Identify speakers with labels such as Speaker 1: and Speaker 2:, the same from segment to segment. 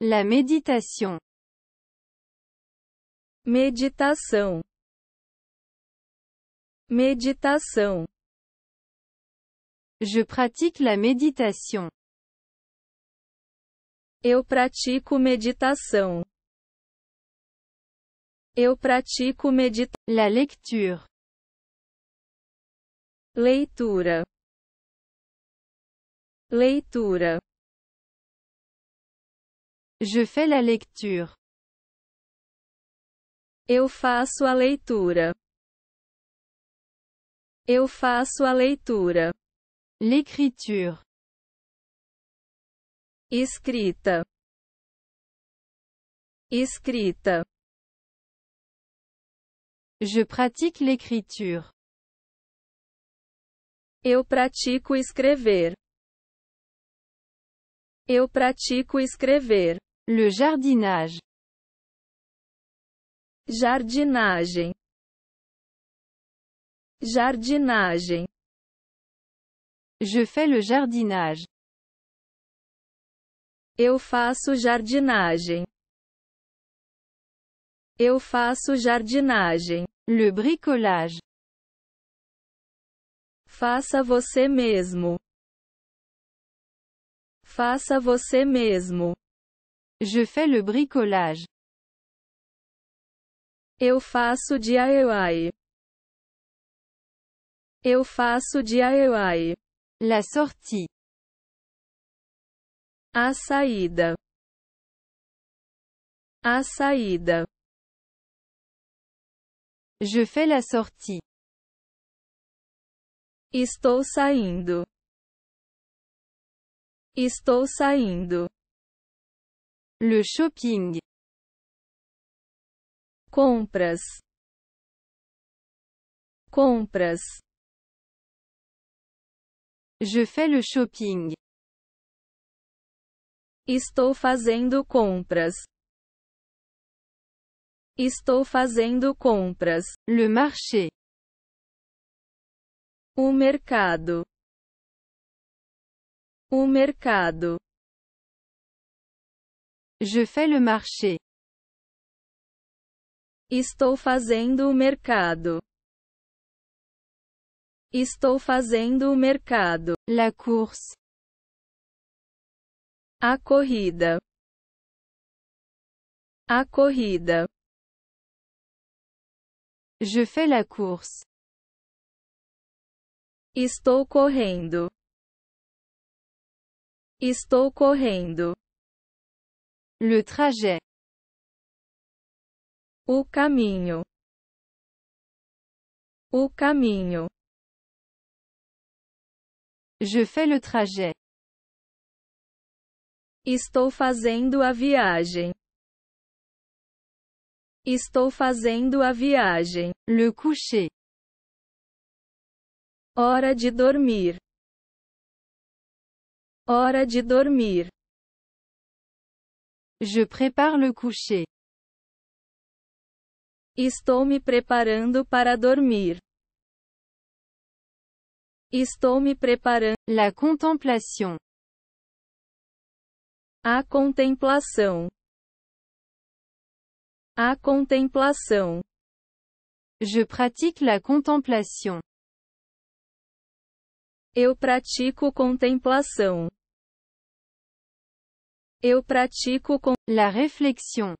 Speaker 1: La méditation. Meditação. Meditação. Je pratique la méditation. Eu pratico meditação. Eu pratico meditação. La lecture. Leitura. Leitura. Je fais la lecture. Eu faço a leitura. Eu faço a leitura. L'écriture. Escrita. Escrita. Je pratique l'écriture. Eu pratico escrever. Eu pratico escrever. Le jardinage. Jardinagem. Jardinagem. Je fais le jardinage. Eu faço jardinagem. Eu faço jardinagem. Le bricolage. Faça você mesmo. Faça você mesmo. Je fais le bricolage. Eu faço DIY. Eu faço DIY. La sortie. A saída. A saída. Je fais la sortie. Estou saindo. Estou saindo. Le shopping. Compras. Compras. Je fais le shopping. Estou fazendo compras. Estou fazendo compras. Le marché. O mercado. O mercado. Je fais le marché. Estou fazendo o mercado. Estou fazendo o mercado. La course. A corrida. A corrida. Je fais la course. Estou correndo. Estou correndo. Le trajet. O caminho. O caminho. Je fais le trajet. Estou fazendo a viagem. Estou fazendo a viagem. Le coucher. Hora de dormir. Hora de dormir. Je prépare le coucher. Estou me preparando para dormir. Estou me preparando. La contemplation. A contemplação. A contemplação. Je pratique la contemplation. Eu pratico contemplação. Eu pratico com la reflexão,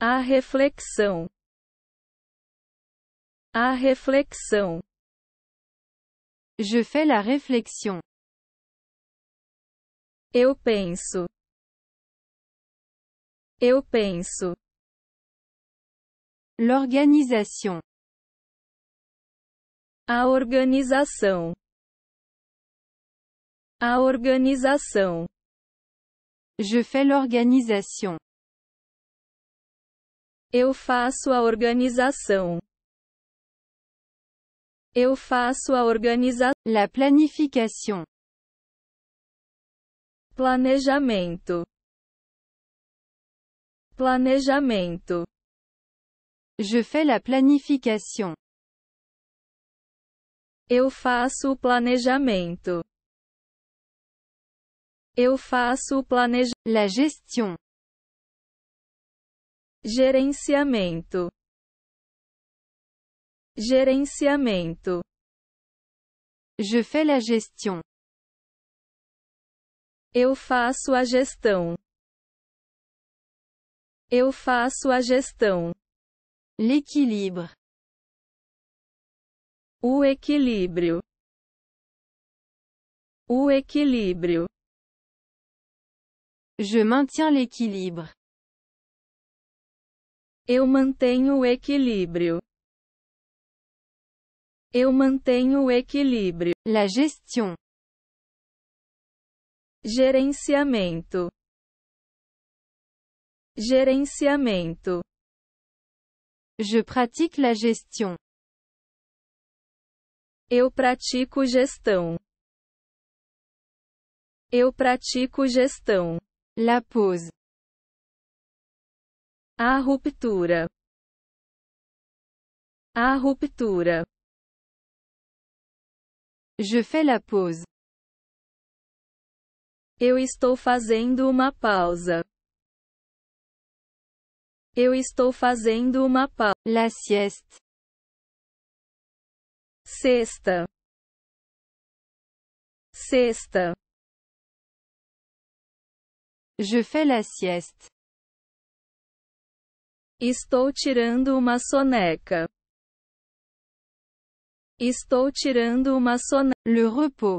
Speaker 1: A reflexão. A reflexão. Je fais la réflexion. Eu penso. Eu penso. L'organisation. A organização. A organização. Je fais l'organisation. Eu faço a organização. Eu faço a organização. La planification. Planejamento. Planejamento. Je fais la planification. Eu faço o planejamento. Eu faço o planejamento. La gestion. Gerenciamento. Gerenciamento. Je fais la gestion. Eu faço a gestão. Eu faço a gestão. L'équilibre. O equilíbrio. O equilíbrio. Je maintiens l'équilibre. Eu mantenho o equilíbrio. Eu mantenho o equilíbrio. La gestion. Gerenciamento. Gerenciamento. Je pratique la gestion. Eu pratico gestão. Eu pratico gestão. La pose. A ruptura. A ruptura. Je fais la pause. Eu estou fazendo uma pausa. Eu estou fazendo uma pausa. La sieste. Sexta. Sexta. Je fais la sieste. Estou tirando uma soneca. Estou tirando uma soneca. Le repos.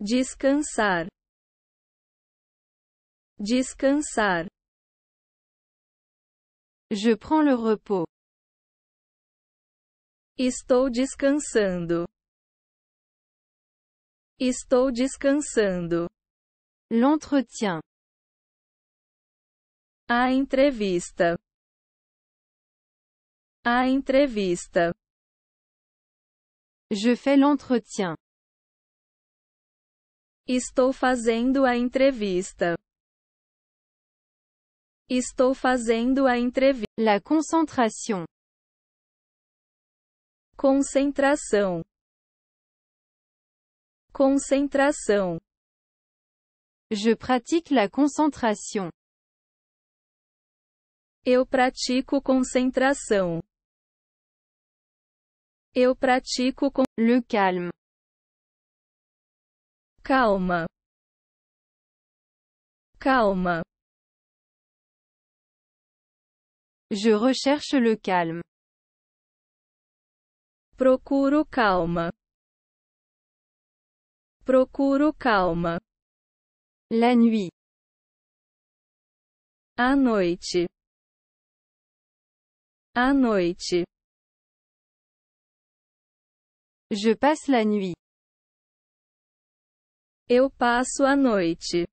Speaker 1: Descansar. Descansar. Je prends le repos. Estou descansando. Estou descansando. L'entretien. A entrevista. A entrevista. Je fais l'entretien. Estou fazendo a entrevista. Estou fazendo a entrevista. La concentration. Concentração. Concentração. Je pratique la concentration. Eu pratico concentração. Eu pratico con le calme. Calma. Calma. Je recherche le calme. Procuro calma. Procuro calma. La nuit. À noite. À noite. Je passe la nuit. Eu passo a noite.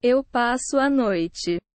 Speaker 1: Eu passo a noite.